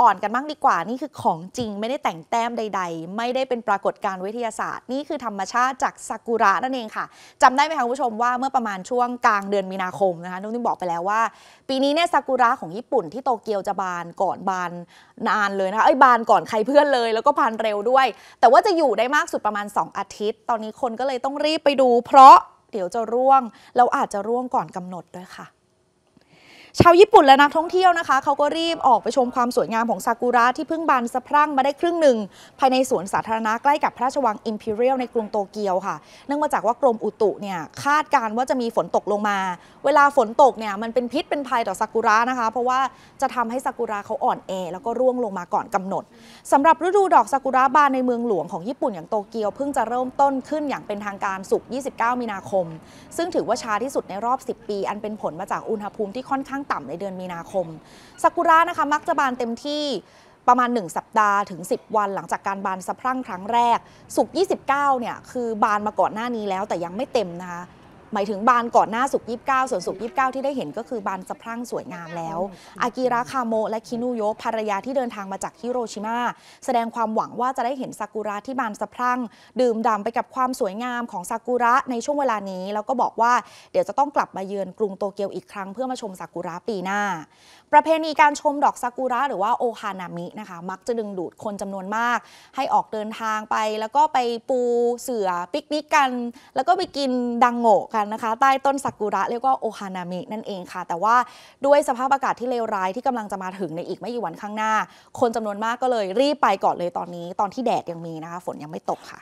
อ่อนกันบ้างดีกว่านี่คือของจริงไม่ได้แต่งแต้มใด ๆ ไม่ได้เป็นปรากฏการณ์วิทยาศาสตร์ นี่คือธรรมชาติจากซากุระนั่นเองค่ะ จำได้ไหมคะผู้ชมว่าเมื่อประมาณช่วงกลางเดือนมีนาคมนะคะนุ่นบอกไปแล้วว่า ปีนี้เนี่ยซากุระของญี่ปุ่นที่โตเกียวจะบานก่อนบานนานเลยนะคะ เอ้ยบานก่อนใครเพื่อนเลยแล้วก็พันเร็วด้วย แต่ว่าจะอยู่ได้มากสุดประมาณ 2 อาทิตย์ ตอนนี้คนก็เลยต้องรีบไปดู เพราะเดี๋ยวจะร่วง เราอาจจะร่วงก่อนกำหนดด้วยค่ะชาวญี่ปุ่นและนักท่องเที่ยวนะคะ เขาก็รีบออกไปชมความสวยงามของ ซากุระที่เพิ่งบานสะพรั่งมาได้ครึ่งหนึ่ง ภายในสวนสาธารณะใกล้กับพระราชวังอิมพีเรียลในกรุงโตเกียวค่ะเนื่องมาจากว่ากรมอุตุเนี่ยคาดการว่าจะมีฝนตกลงมา เวลาฝนตกเนี่ยมันเป็นพิษเป็นภัยต่อซากุระนะคะ เพราะว่าจะทำให้ซากุระเขาอ่อนแอแล้วก็ร่วงลงมาก่อนกำหนด สำหรับฤดูดอกซากุระบานในเมืองหลวงของญี่ปุ่นอย่างโตเกียวเพิ่งจะเริ่มต้นขึ้นอย่างเป็นทางการสุก 29 มีนาคม ซึ่งถือว่าช้าที่สุดในรอบ 10 ปีอันเป็นผลมาจากอุณหภูมิที่ค่อนข้างต่ำในเดือนมีนาคมซากุระนะคะมักจะบานเต็มที่ประมาณ 1 สัปดาห์ถึง 10 วันหลังจากการบานสะพรั่งครั้งแรก สุก29เนี่ยคือบานมาก่อนหน้านี้แล้วแต่ยังไม่เต็มนะคะหมายถึงบานก่อนหน้าสุก29ส่วนสุก29 ที่ได้เห็นก็คือบานสะพรั่งสวยงามแล้วอากิระคาโมและคินุโยภรรยาที่เดินทางมาจากฮิโรชิมาแสดงความหวังว่าจะได้เห็นซากุระที่บานสะพรั่ง ดื่มด่ำไปกับความสวยงามของซากุระในช่วงเวลานี้ แล้วก็บอกว่าเดี๋ยวจะต้องกลับมาเยือนกรุงโตเกียวอีกครั้งเพื่อมาชมซากุระปีหน้า ประเพณีการชมดอกซากุระหรือว่าโอฮานามินะคะมักจะดึงดูดคนจำนวนมาก ให้ออกเดินทางไป แล้วก็ไปปูเสือปิกนิกกัน แล้วก็ไปกินดังโงะกันงนะคะใต้ต้นซากุระ เรียกว่า โอฮานามินั่นเองค่ะ แต่ว่าด้วยสภาพอากาศที่เลวร้าย ที่กำลังจะมาถึงในอีกไม่กี่วันข้างหน้า คนจำนวนมากก็เลยรีบไปก่อนเลยตอนนี้ ตอนที่แดดยังมีนะคะฝนยังไม่ตกค่ะ